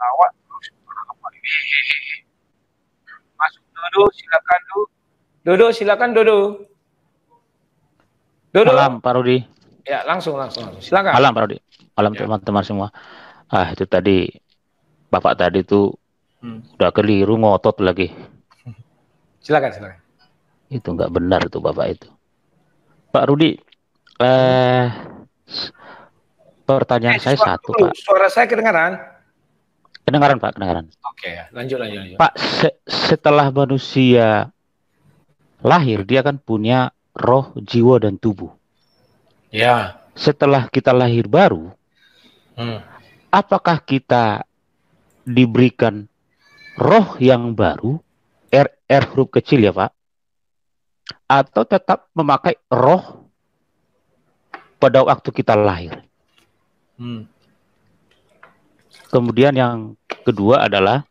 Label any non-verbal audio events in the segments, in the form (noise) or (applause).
awak terus masuk dulu silakan dulu Dodo silakan Dodo Dodo malam Pak Rudi ya langsung langsung, langsung. silakan malam Pak Rudi malam ya. teman-teman ya. semua ah itu tadi bapak tadi tuh hmm. udah keliru ngotot lagi silakan silakan itu nggak benar tuh bapak itu Pak Rudi eh pertanyaan eh, saya satu dulu. Pak suara saya kedengaran Kedengaran Pak, kedengaran. Oke, ya. lanjut lanjut. lanjut. Pak, se setelah manusia lahir, dia kan punya roh, jiwa dan tubuh. Ya. Setelah kita lahir baru, hmm. apakah kita diberikan roh yang baru, r r huruf kecil ya Pak, atau tetap memakai roh pada waktu kita lahir? Hmm. Kemudian yang kedua adalah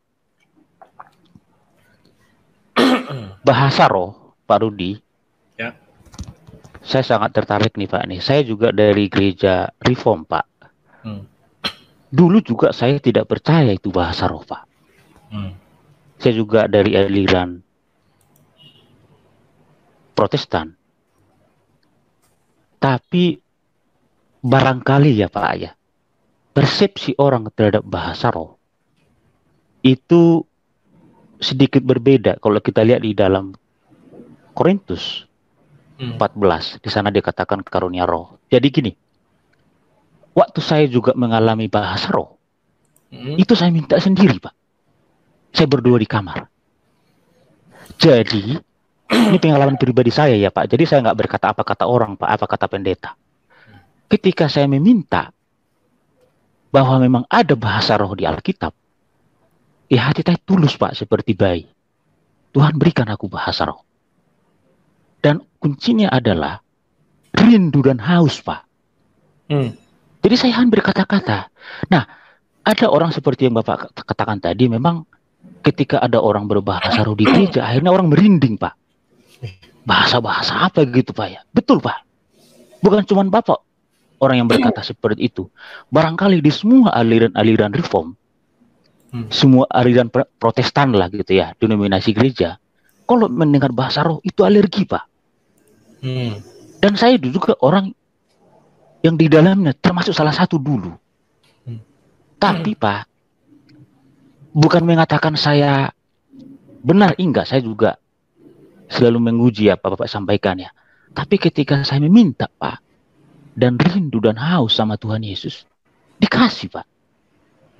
(clears throat) bahasa roh, Pak Rudi. Ya. Saya sangat tertarik nih Pak nih. Saya juga dari gereja Reform Pak. Hmm. Dulu juga saya tidak percaya itu bahasa roh Pak. Hmm. Saya juga dari aliran Protestan. Tapi barangkali ya Pak ya, persepsi orang terhadap bahasa roh itu sedikit berbeda kalau kita lihat di dalam Korintus 14 hmm. di sana dikatakan karunia roh. Jadi gini, waktu saya juga mengalami bahasa roh, hmm. itu saya minta sendiri pak. Saya berdua di kamar. Jadi ini pengalaman pribadi saya ya pak. Jadi saya nggak berkata apa kata orang pak, apa kata pendeta. Hmm. Ketika saya meminta, bahwa memang ada bahasa roh di Alkitab, ya hati saya tulus Pak seperti bayi. Tuhan berikan aku bahasa roh. Dan kuncinya adalah rindu dan haus Pak. Hmm. Jadi saya hampir kata-kata. Nah, ada orang seperti yang Bapak katakan tadi memang ketika ada orang berbahasa roh di gereja akhirnya orang merinding Pak. Eh. Bahasa-bahasa apa gitu Pak ya? Betul Pak. Bukan cuma Bapak, orang yang berkata seperti itu. Barangkali di semua aliran-aliran reform, hmm. semua aliran protestan lah gitu ya, denominasi gereja, kalau mendengar bahasa roh itu alergi pak. Hmm. Dan saya juga orang yang di dalamnya termasuk salah satu dulu. Hmm. Tapi hmm. pak, bukan mengatakan saya benar enggak, saya juga selalu menguji apa Bapak sampaikan ya. Tapi ketika saya meminta Pak, dan rindu dan haus sama Tuhan Yesus dikasih pak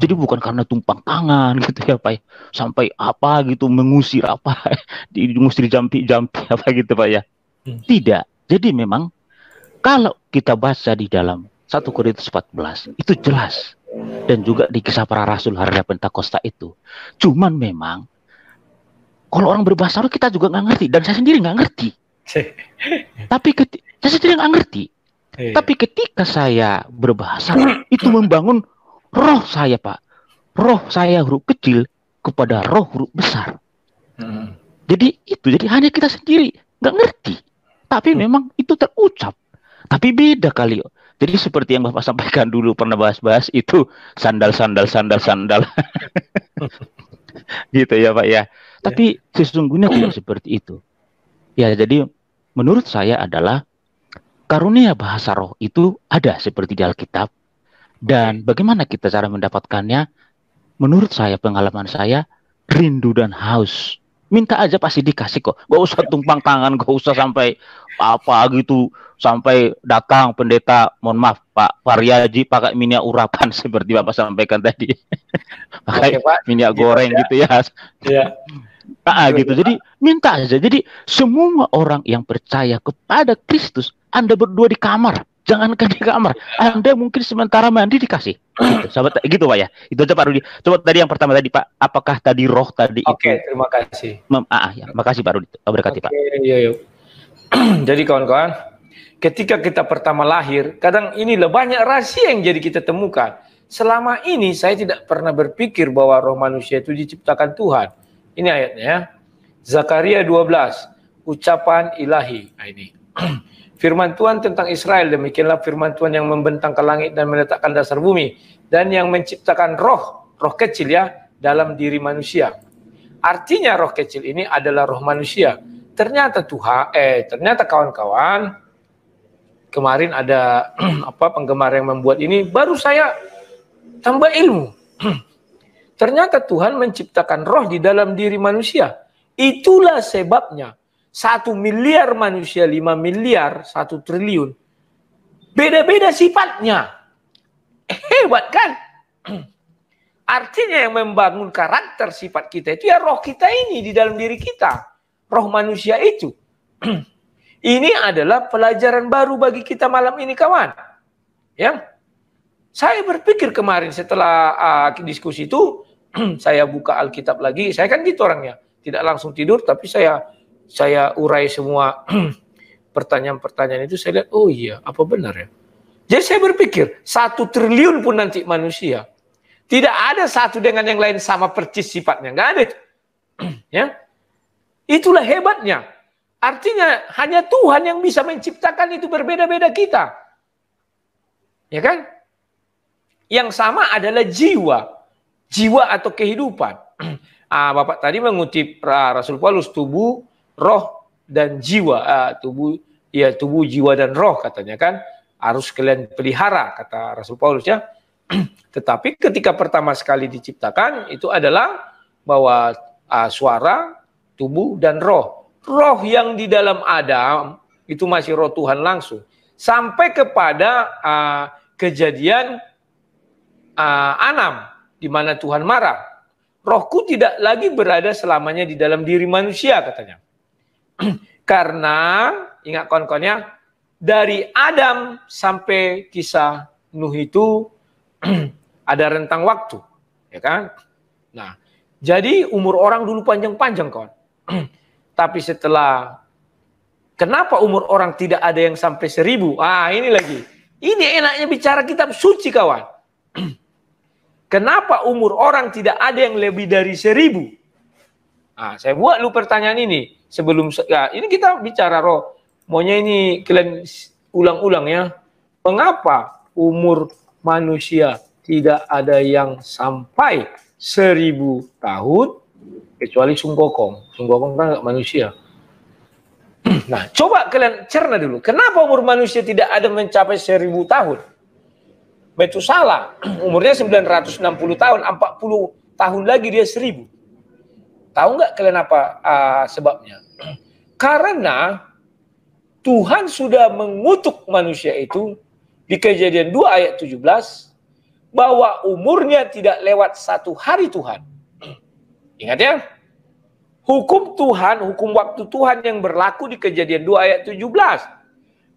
jadi bukan karena tumpang tangan gitu ya pak ya. sampai apa gitu mengusir apa (laughs) mengusir jampi-jampi (laughs) apa gitu pak ya hmm. tidak jadi memang kalau kita baca di dalam 1 Korintus 14 itu jelas dan juga di kisah para rasul hari Pentakosta itu cuman memang kalau orang berbahasa Arab kita juga nggak ngerti dan saya sendiri nggak ngerti (laughs) tapi saya sendiri nggak ngerti Iya. Tapi ketika saya berbahasa itu membangun roh saya, Pak. Roh saya huruf kecil kepada roh huruf besar. Hmm. Jadi itu jadi hanya kita sendiri nggak ngerti. Tapi hmm. memang itu terucap. Tapi beda kali. Jadi seperti yang Bapak sampaikan dulu pernah bahas-bahas itu sandal sandal sandal sandal. (laughs) gitu ya Pak ya. ya. Tapi sesungguhnya tidak seperti itu. Ya jadi menurut saya adalah karunia bahasa roh itu ada seperti di Alkitab. Dan bagaimana kita cara mendapatkannya? Menurut saya, pengalaman saya, rindu dan haus. Minta aja pasti dikasih kok. Gak usah iya. tumpang tangan, gak usah sampai apa gitu. Sampai datang pendeta, mohon maaf Pak Faryaji pakai minyak urapan (laughs) seperti Bapak sampaikan tadi. (laughs) pakai minyak iya, goreng iya. gitu ya. ya. Nah, (laughs) gitu. Jadi minta aja. Jadi semua orang yang percaya kepada Kristus anda berdua di kamar, jangan jangankan di kamar, ya. Anda mungkin sementara mandi dikasih. Gitu, sahabat, gitu Pak ya. Itu aja Pak Rudi. Coba tadi yang pertama tadi Pak, apakah tadi roh tadi Oke, okay, terima kasih. Mem ah, ah ya, makasih Pak Rudi. Berkati okay, Pak. Iya, iya. (clears throat) Jadi kawan-kawan, ketika kita pertama lahir, kadang lebih banyak rahasia yang jadi kita temukan. Selama ini saya tidak pernah berpikir bahwa roh manusia itu diciptakan Tuhan. Ini ayatnya ya. Zakaria 12, ucapan ilahi. Nah, ini. (clears throat) firman Tuhan tentang Israel, demikianlah firman Tuhan yang membentang ke langit dan meletakkan dasar bumi, dan yang menciptakan roh, roh kecil ya, dalam diri manusia. Artinya roh kecil ini adalah roh manusia. Ternyata Tuhan, eh ternyata kawan-kawan, kemarin ada (clears throat) apa penggemar yang membuat ini, baru saya tambah ilmu. (clears throat) ternyata Tuhan menciptakan roh di dalam diri manusia. Itulah sebabnya satu miliar manusia, lima miliar, satu triliun. Beda-beda sifatnya. Hebat kan? (clears throat) Artinya yang membangun karakter sifat kita itu ya roh kita ini di dalam diri kita. Roh manusia itu. (clears throat) ini adalah pelajaran baru bagi kita malam ini kawan. Ya. Saya berpikir kemarin setelah uh, diskusi itu, (clears throat) saya buka Alkitab lagi. Saya kan gitu orangnya. Tidak langsung tidur tapi saya saya urai semua (clears throat) pertanyaan-pertanyaan itu, saya lihat, oh iya, apa benar ya? Jadi saya berpikir, satu triliun pun nanti manusia, tidak ada satu dengan yang lain sama percis sifatnya, nggak ada. (clears throat) ya, itulah hebatnya. Artinya hanya Tuhan yang bisa menciptakan itu berbeda-beda kita. Ya kan? Yang sama adalah jiwa. Jiwa atau kehidupan. (clears throat) Ah, Bapak tadi mengutip ah, Rasul Paulus, tubuh roh dan jiwa, uh, tubuh ya tubuh jiwa dan roh katanya kan harus kalian pelihara kata Rasul Paulus ya. (clears throat) Tetapi ketika pertama sekali diciptakan itu adalah bahwa uh, suara, tubuh dan roh. Roh yang di dalam Adam itu masih roh Tuhan langsung sampai kepada uh, kejadian uh, Anam di mana Tuhan marah. Rohku tidak lagi berada selamanya di dalam diri manusia katanya. (clears throat) Karena ingat konkonnya dari Adam sampai kisah Nuh itu (clears throat) ada rentang waktu, ya kan? Nah, jadi umur orang dulu panjang-panjang kon. (clears throat) Tapi setelah kenapa umur orang tidak ada yang sampai seribu? Ah, ini lagi. Ini enaknya bicara kitab suci kawan. Kenapa umur orang tidak ada yang lebih dari seribu? Nah, saya buat lu pertanyaan ini sebelum ya, ini kita bicara roh. Maunya ini kalian ulang-ulang ya. Mengapa umur manusia tidak ada yang sampai seribu tahun kecuali sungkokong. Sungkokong kan manusia. (clears throat) nah, coba kalian cerna dulu. Kenapa umur manusia tidak ada mencapai seribu tahun? Betul salah. (clears throat) Umurnya 960 tahun, 40 tahun lagi dia seribu Tahu nggak kalian apa uh, sebabnya? (clears throat) Karena Tuhan sudah mengutuk manusia itu di kejadian 2 ayat 17 bahwa umurnya tidak lewat satu hari Tuhan. (clears throat) Ingat ya, hukum Tuhan, hukum waktu Tuhan yang berlaku di kejadian 2 ayat 17.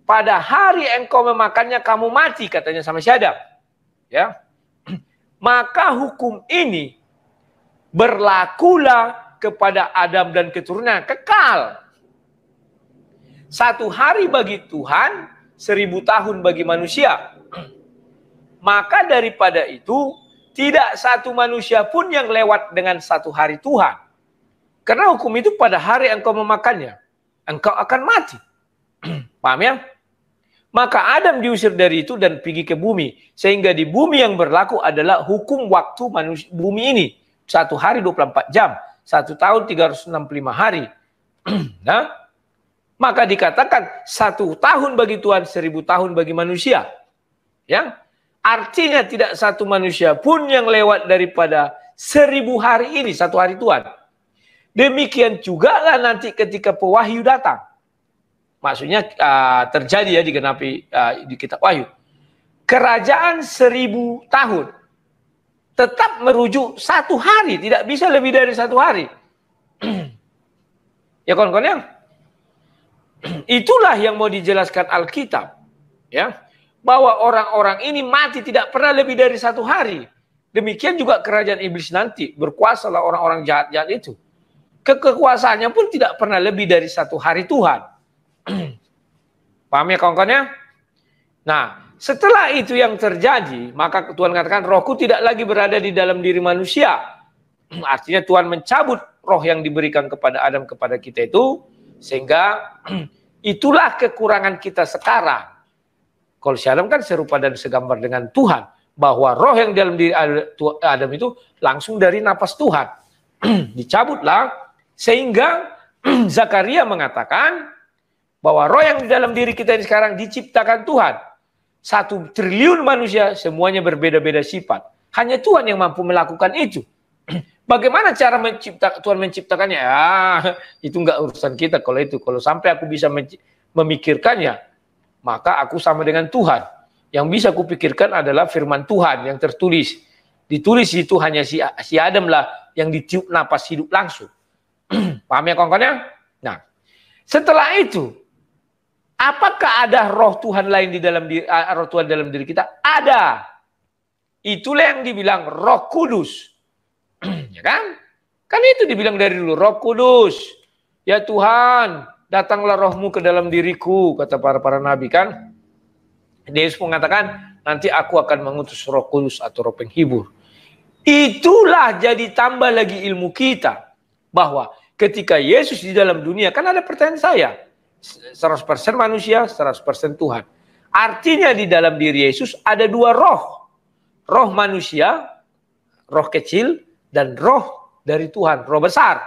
Pada hari engkau memakannya kamu mati katanya sama si Adam. Ya. (clears throat) Maka hukum ini berlakulah kepada Adam dan keturunan kekal. Satu hari bagi Tuhan, seribu tahun bagi manusia. Maka daripada itu, tidak satu manusia pun yang lewat dengan satu hari Tuhan. Karena hukum itu pada hari engkau memakannya, engkau akan mati. (clears throat) Paham ya? Maka Adam diusir dari itu dan pergi ke bumi. Sehingga di bumi yang berlaku adalah hukum waktu manusia, bumi ini. Satu hari 24 jam satu tahun 365 hari. (clears throat) nah, maka dikatakan satu tahun bagi Tuhan, seribu tahun bagi manusia. Ya, artinya tidak satu manusia pun yang lewat daripada seribu hari ini, satu hari Tuhan. Demikian juga lah nanti ketika pewahyu datang. Maksudnya uh, terjadi ya digenapi uh, di kitab wahyu. Kerajaan seribu tahun tetap merujuk satu hari, tidak bisa lebih dari satu hari. (clears throat) ya kawan-kawan ya, (clears throat) itulah yang mau dijelaskan Alkitab, ya bahwa orang-orang ini mati tidak pernah lebih dari satu hari. Demikian juga kerajaan iblis nanti berkuasalah orang-orang jahat-jahat itu. kekuasaannya pun tidak pernah lebih dari satu hari Tuhan. (clears throat) Paham ya kawan-kawan ya? Nah, setelah itu yang terjadi, maka Tuhan mengatakan rohku tidak lagi berada di dalam diri manusia. (clears throat) Artinya Tuhan mencabut roh yang diberikan kepada Adam kepada kita itu. Sehingga (clears throat) itulah kekurangan kita sekarang. Kalau si Adam kan serupa dan segambar dengan Tuhan. Bahwa roh yang dalam diri Adam itu langsung dari napas Tuhan. (clears throat) Dicabutlah sehingga Zakaria mengatakan bahwa roh yang di dalam diri kita ini sekarang diciptakan Tuhan satu triliun manusia semuanya berbeda-beda sifat. Hanya Tuhan yang mampu melakukan itu. (clears throat) Bagaimana cara mencipta Tuhan menciptakannya? Ya, (laughs) itu nggak urusan kita kalau itu. Kalau sampai aku bisa memikirkannya, maka aku sama dengan Tuhan. Yang bisa kupikirkan adalah firman Tuhan yang tertulis. Ditulis itu hanya si, si Adam lah yang ditiup napas hidup langsung. (clears throat) Paham ya kawan-kawan ya? Nah, setelah itu Apakah ada roh Tuhan lain di dalam diri, ah, roh Tuhan dalam diri kita? Ada. Itulah yang dibilang Roh Kudus. (clears throat) ya kan? Kan itu dibilang dari dulu Roh Kudus. Ya Tuhan, datanglah rohmu ke dalam diriku, kata para para nabi kan. Yesus mengatakan, nanti aku akan mengutus roh kudus atau roh penghibur. Itulah jadi tambah lagi ilmu kita. Bahwa ketika Yesus di dalam dunia, kan ada pertanyaan saya. 100% manusia, 100% Tuhan. Artinya di dalam diri Yesus ada dua roh. Roh manusia, roh kecil, dan roh dari Tuhan, roh besar.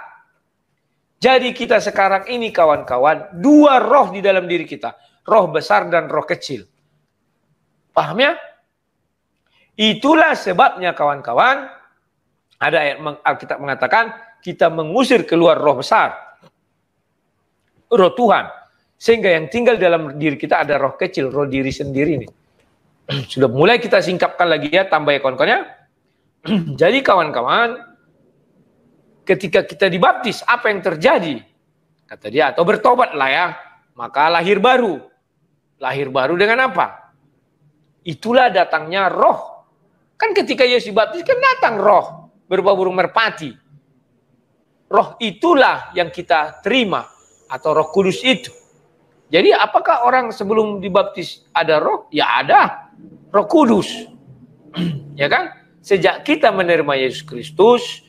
Jadi kita sekarang ini kawan-kawan, dua roh di dalam diri kita. Roh besar dan roh kecil. Paham ya? Itulah sebabnya kawan-kawan, ada ayat Alkitab mengatakan, kita mengusir keluar roh besar, roh Tuhan sehingga yang tinggal dalam diri kita ada roh kecil, roh diri sendiri ini (clears throat) Sudah mulai kita singkapkan lagi ya, tambah ya kawan-kawannya. (clears throat) Jadi kawan-kawan, ketika kita dibaptis, apa yang terjadi? Kata dia, atau bertobat lah ya. Maka lahir baru. Lahir baru dengan apa? Itulah datangnya roh. Kan ketika Yesus dibaptis kan datang roh. Berupa burung merpati. Roh itulah yang kita terima. Atau roh kudus itu. Jadi apakah orang sebelum dibaptis ada roh? Ya ada. Roh Kudus. (clears throat) ya kan? Sejak kita menerima Yesus Kristus,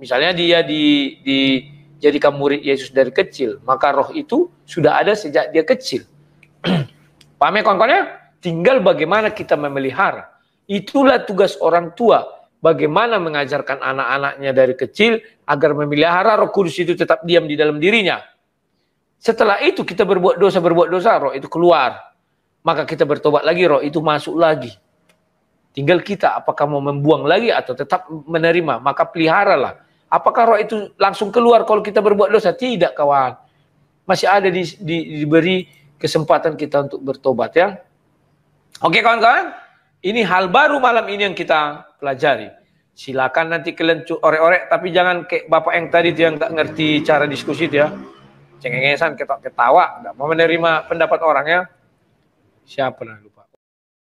misalnya dia di, di jadikan murid Yesus dari kecil, maka roh itu sudah ada sejak dia kecil. (clears throat) Paham ya kawan-kawan ya? Tinggal bagaimana kita memelihara. Itulah tugas orang tua. Bagaimana mengajarkan anak-anaknya dari kecil agar memelihara roh kudus itu tetap diam di dalam dirinya. Setelah itu kita berbuat dosa, berbuat dosa, roh itu keluar. Maka kita bertobat lagi, roh itu masuk lagi. Tinggal kita apakah mau membuang lagi atau tetap menerima. Maka peliharalah. Apakah roh itu langsung keluar kalau kita berbuat dosa? Tidak kawan. Masih ada di, di, diberi kesempatan kita untuk bertobat ya. Oke kawan-kawan, ini hal baru malam ini yang kita pelajari. Silakan nanti kalian orek-orek tapi jangan kayak bapak yang tadi yang tak ngerti cara diskusi itu ya cengengesan ketawa, ketawa nggak mau menerima pendapat orangnya siapa lah lupa